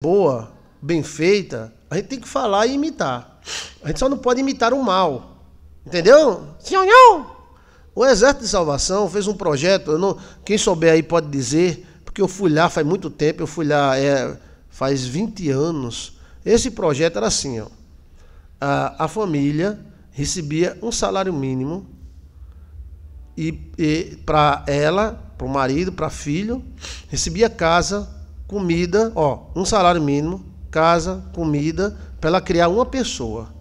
boa, bem feita, a gente tem que falar e imitar. A gente só não pode imitar o mal. Entendeu? O Exército de Salvação fez um projeto, não, quem souber aí pode dizer, porque eu fui lá faz muito tempo, eu fui lá é, faz 20 anos. Esse projeto era assim, ó. A, a família recebia um salário mínimo e, e para ela, para o marido, para filho, recebia casa, comida, ó, um salário mínimo, casa, comida, para ela criar uma pessoa.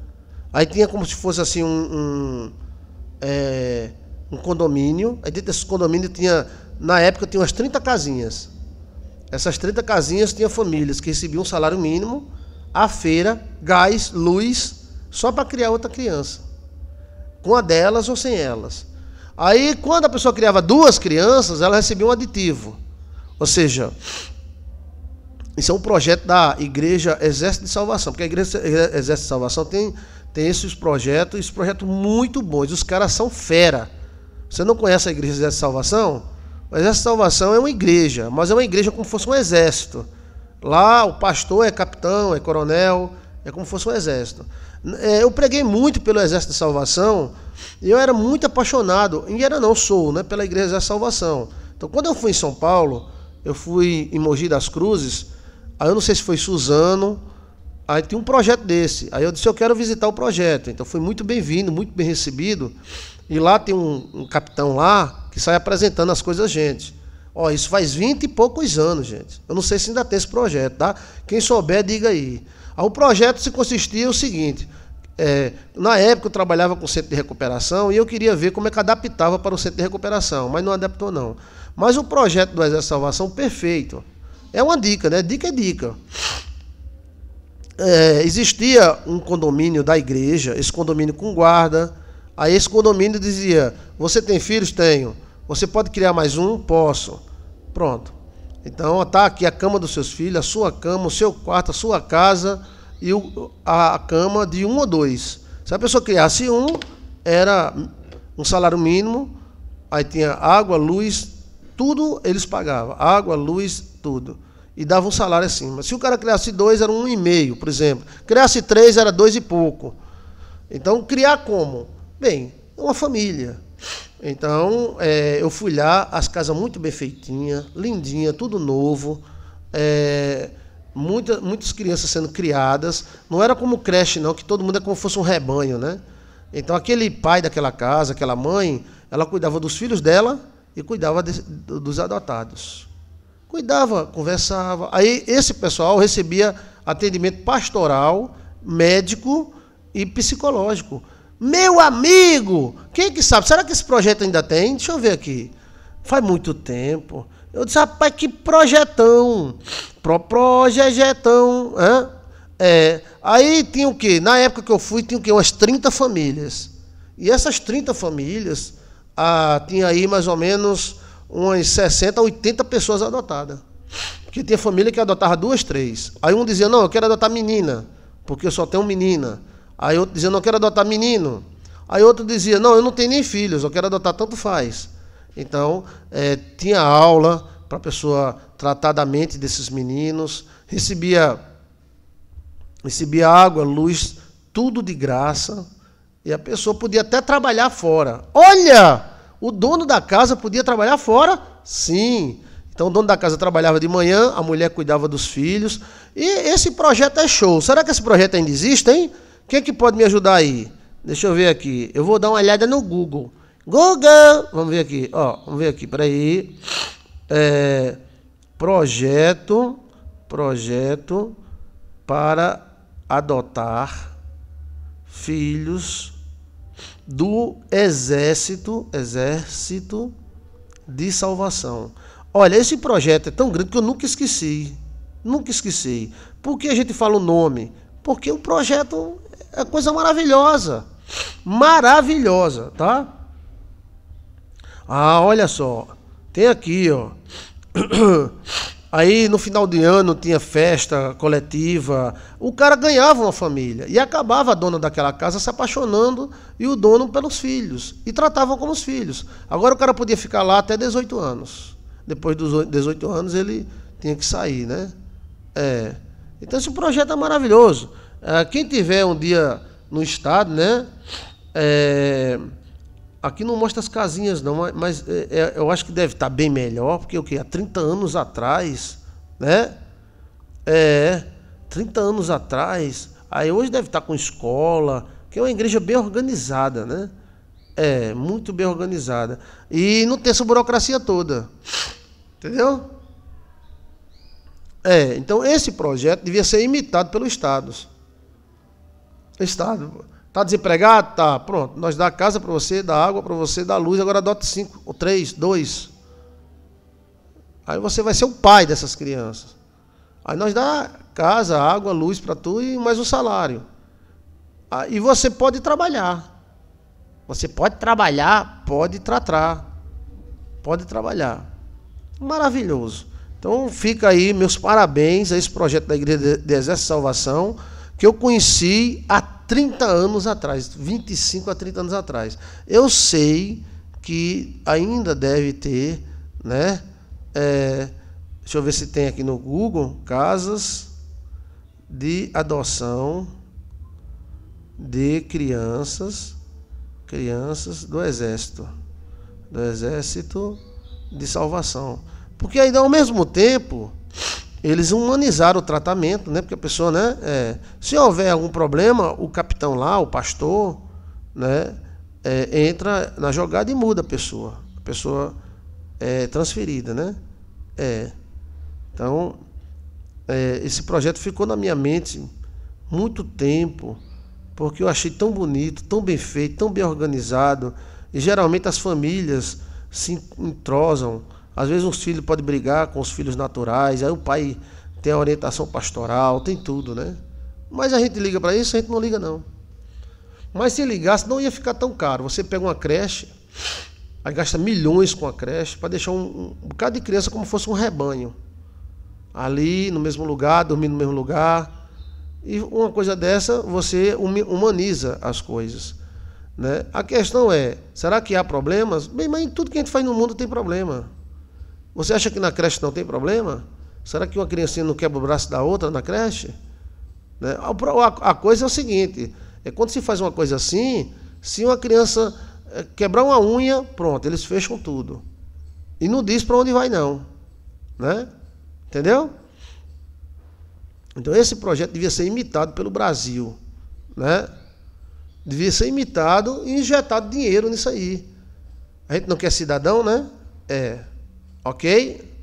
Aí tinha como se fosse assim um, um, é, um condomínio. Aí dentro desse condomínio tinha, na época, tinha umas 30 casinhas. Essas 30 casinhas tinha famílias que recebiam um salário mínimo, a feira, gás, luz, só para criar outra criança. Com a delas ou sem elas. Aí, quando a pessoa criava duas crianças, ela recebia um aditivo. Ou seja, isso é um projeto da Igreja Exército de Salvação, porque a Igreja Exército de Salvação tem, tem esses projetos, esses projetos muito bons. Os caras são fera. Você não conhece a Igreja Exército de Salvação? O Exército de Salvação é uma igreja, mas é uma igreja como se fosse um exército. Lá o pastor é capitão, é coronel, é como se fosse um exército. É, eu preguei muito pelo Exército de Salvação e eu era muito apaixonado, e era não sou, né, pela Igreja Exército de Salvação. Então quando eu fui em São Paulo, eu fui em Mogi das Cruzes, Aí eu não sei se foi Suzano. Aí tinha um projeto desse. Aí eu disse, eu quero visitar o projeto. Então foi muito bem-vindo, muito bem recebido. E lá tem um, um, capitão lá que sai apresentando as coisas a gente. Ó, isso faz vinte e poucos anos, gente. Eu não sei se ainda tem esse projeto, tá? Quem souber, diga aí. aí o projeto se consistia o seguinte. É, na época eu trabalhava com o centro de recuperação e eu queria ver como é que adaptava para o centro de recuperação, mas não adaptou não. Mas o projeto do Exército de Salvação, perfeito. É uma dica, né? Dica é dica. É, existia um condomínio da igreja, esse condomínio com guarda. Aí esse condomínio dizia: Você tem filhos? Tenho. Você pode criar mais um? Posso. Pronto. Então está aqui a cama dos seus filhos, a sua cama, o seu quarto, a sua casa e o, a cama de um ou dois. Se a pessoa criasse um, era um salário mínimo, aí tinha água, luz, tudo eles pagavam. Água, luz, tudo. E davam um salário acima. Se o cara criasse dois, era um e meio, por exemplo. Criasse três, era dois e pouco. Então, criar como? Bem, uma família. Então, é, eu fui lá, as casas muito bem feitinhas, lindinha, tudo novo. É, muita, muitas crianças sendo criadas. Não era como creche, não, que todo mundo é como se fosse um rebanho, né? Então, aquele pai daquela casa, aquela mãe, ela cuidava dos filhos dela e cuidava de, dos adotados. Cuidava, conversava. Aí esse pessoal recebia atendimento pastoral, médico e psicológico. Meu amigo, quem é que sabe? Será que esse projeto ainda tem? Deixa eu ver aqui. Faz muito tempo. Eu disse, rapaz, que projetão. Pro projetão. É, aí tinha o quê? Na época que eu fui, tinha o quê? Umas 30 famílias. E essas 30 famílias ah, tinha aí mais ou menos umas 60, 80 pessoas adotadas. Porque tinha família que adotava duas, três. Aí um dizia, não, eu quero adotar menina, porque eu só tenho menina. Aí outro dizia, não, eu quero adotar menino. Aí outro dizia, não, eu não tenho nem filhos, eu quero adotar, tanto faz. Então, é, tinha aula para a pessoa tratar da mente desses meninos, recebia, recebia água, luz, tudo de graça. E a pessoa podia até trabalhar fora. Olha! O dono da casa podia trabalhar fora? Sim. Então o dono da casa trabalhava de manhã, a mulher cuidava dos filhos. E esse projeto é show. Será que esse projeto ainda existe, hein? Quem é que pode me ajudar aí? Deixa eu ver aqui. Eu vou dar uma olhada no Google. Google! Vamos ver aqui. Ó, vamos ver aqui. Peraí. É, projeto. Projeto para adotar filhos do Exército, Exército de Salvação. Olha, esse projeto é tão grande que eu nunca esqueci. Nunca esqueci. Por que a gente fala o nome? Porque o projeto é coisa maravilhosa. Maravilhosa, tá? Ah, olha só. Tem aqui, ó. Aí no final de ano tinha festa coletiva. O cara ganhava uma família e acabava a dona daquela casa se apaixonando e o dono pelos filhos. E tratavam como os filhos. Agora o cara podia ficar lá até 18 anos. Depois dos 18 anos ele tinha que sair, né? É. Então esse projeto é maravilhoso. É, quem tiver um dia no estado, né? É, Aqui não mostra as casinhas, não, mas é, é, eu acho que deve estar tá bem melhor, porque o que? Há 30 anos atrás, né? É, 30 anos atrás. Aí hoje deve estar tá com escola, que é uma igreja bem organizada, né? É, muito bem organizada. E não tem essa burocracia toda. Entendeu? É, então esse projeto devia ser imitado pelos estados. Estado. Está desempregado? Tá. Pronto. Nós dá casa para você, dá água para você, dá luz. Agora adota cinco, ou três, dois. Aí você vai ser o pai dessas crianças. Aí nós dá casa, água, luz para tu e mais um salário. Ah, e você pode trabalhar. Você pode trabalhar, pode tratar. Pode trabalhar. Maravilhoso. Então fica aí meus parabéns a esse projeto da Igreja de Exército de Salvação, que eu conheci até. 30 anos atrás, 25 a 30 anos atrás. Eu sei que ainda deve ter, né? É, deixa eu ver se tem aqui no Google, casas de adoção de crianças, crianças do exército, do exército de salvação. Porque ainda ao mesmo tempo eles humanizaram o tratamento, né? Porque a pessoa, né? É, se houver algum problema, o capitão lá, o pastor, né? É, entra na jogada e muda a pessoa. A pessoa é transferida, né? É. Então, é, esse projeto ficou na minha mente muito tempo, porque eu achei tão bonito, tão bem feito, tão bem organizado. E geralmente as famílias se entrosam às vezes os filhos podem brigar com os filhos naturais, aí o pai tem a orientação pastoral, tem tudo, né? Mas a gente liga para isso, a gente não liga não. Mas se ligasse, não ia ficar tão caro. Você pega uma creche, aí gasta milhões com a creche para deixar um, um bocado de criança como fosse um rebanho. Ali, no mesmo lugar, dormindo no mesmo lugar. E uma coisa dessa, você humaniza as coisas. Né? A questão é, será que há problemas? Bem, mas em tudo que a gente faz no mundo tem problema. Você acha que na creche não tem problema? Será que uma criancinha não quebra o braço da outra na creche? Né? A, a coisa é o seguinte: é quando se faz uma coisa assim, se uma criança eh, quebrar uma unha, pronto, eles fecham tudo. E não diz para onde vai, não. Né? Entendeu? Então esse projeto devia ser imitado pelo Brasil. Né? Devia ser imitado e injetado dinheiro nisso aí. A gente não quer cidadão, né? É. Ok?